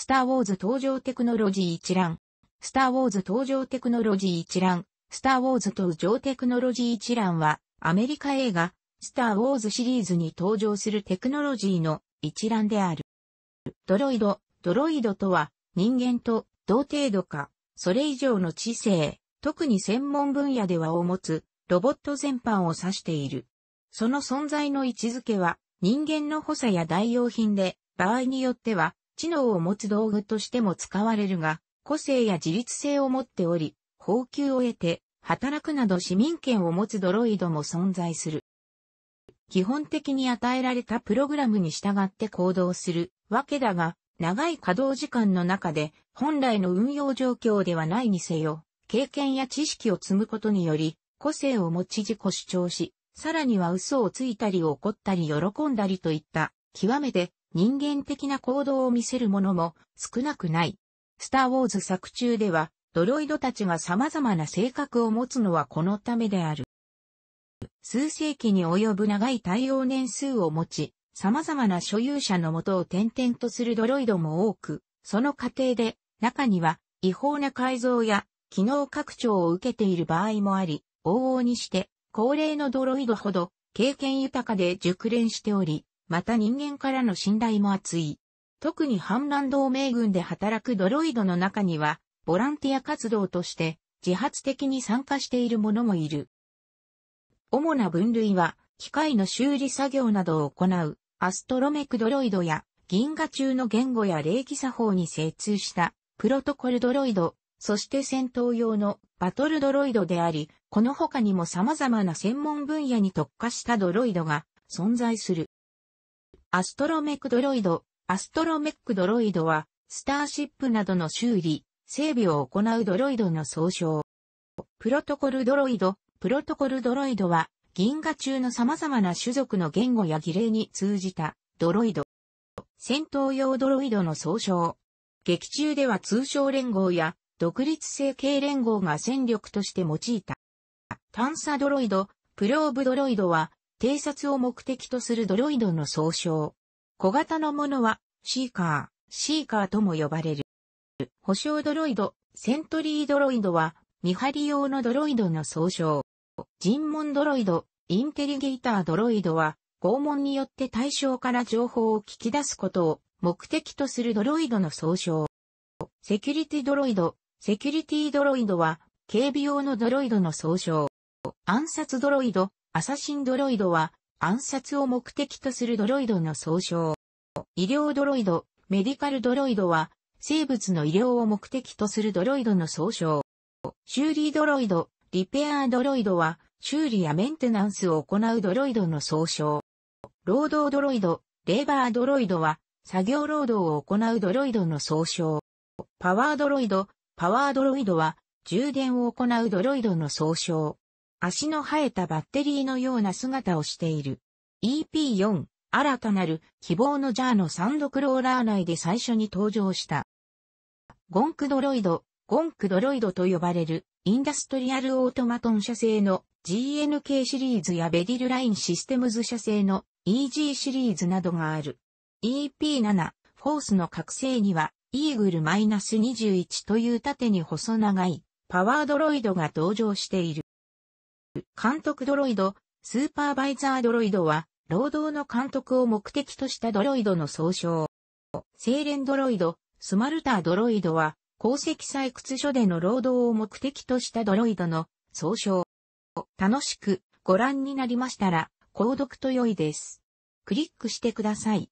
スターウォーズ登場テクノロジー一覧。スターウォーズ登場テクノロジー一覧。スターウォーズ登場テクノロジー一覧は、アメリカ映画、スターウォーズシリーズに登場するテクノロジーの一覧である。ドロイド、ドロイドとは、人間と同程度か、それ以上の知性、特に専門分野ではを持つ、ロボット全般を指している。その存在の位置づけは、人間の補佐や代用品で、場合によっては、知能を持つ道具としても使われるが、個性や自律性を持っており、報給を得て、働くなど市民権を持つドロイドも存在する。基本的に与えられたプログラムに従って行動するわけだが、長い稼働時間の中で本来の運用状況ではないにせよ、経験や知識を積むことにより、個性を持ち自己主張し、さらには嘘をついたり怒ったり喜んだりといった、極めて人間的な行動を見せるものも少なくない。スター・ウォーズ作中では、ドロイドたちが様々な性格を持つのはこのためである。数世紀に及ぶ長い対応年数を持ち、様々な所有者のもとを転々とするドロイドも多く、その過程で、中には違法な改造や機能拡張を受けている場合もあり、往々にして、高齢のドロイドほど経験豊かで熟練しており、また人間からの信頼も厚い。特に反乱同盟軍で働くドロイドの中には、ボランティア活動として自発的に参加している者もいる。主な分類は、機械の修理作業などを行う、アストロメクドロイドや、銀河中の言語や礼儀作法に精通した、プロトコルドロイド、そして戦闘用のバトルドロイドであり、この他にも様々な専門分野に特化したドロイドが存在する。アストロメクドロイド、アストロメックドロイドは、スターシップなどの修理、整備を行うドロイドの総称。プロトコルドロイド、プロトコルドロイドは、銀河中の様々な種族の言語や儀礼に通じたドロイド。戦闘用ドロイドの総称。劇中では通称連合や独立性系連合が戦力として用いた。探査ドロイド、プローブドロイドは偵察を目的とするドロイドの総称。小型のものは、シーカー、シーカーとも呼ばれる。保証ドロイド、セントリードロイドは、見張り用のドロイドの総称。尋問ドロイド、インテリゲータードロイドは、拷問によって対象から情報を聞き出すことを目的とするドロイドの総称。セキュリティドロイド、セキュリティドロイドは、警備用のドロイドの総称。暗殺ドロイド、アサシンドロイドは暗殺を目的とするドロイドの総称。医療ドロイド、メディカルドロイドは生物の医療を目的とするドロイドの総称。修理ドロイド、リペアドロイドは修理やメンテナンスを行うドロイドの総称。労働ドロイド、レーバードロイドは作業労働を行うドロイドの総称。パワードロイド、パワードロイドは充電を行うドロイドの総称。足の生えたバッテリーのような姿をしている。EP4、新たなる希望のジャーのサンドクローラー内で最初に登場した。ゴンクドロイド、ゴンクドロイドと呼ばれるインダストリアルオートマトン社製の GNK シリーズやベディルラインシステムズ社製の EG シリーズなどがある。EP7、フォースの覚醒には、イーグル -21 という縦に細長いパワードロイドが登場している。監督ドロイド、スーパーバイザードロイドは、労働の監督を目的としたドロイドの総称。精錬ドロイド、スマルタードロイドは、鉱石採掘所での労働を目的としたドロイドの総称。楽しくご覧になりましたら、購読と良いです。クリックしてください。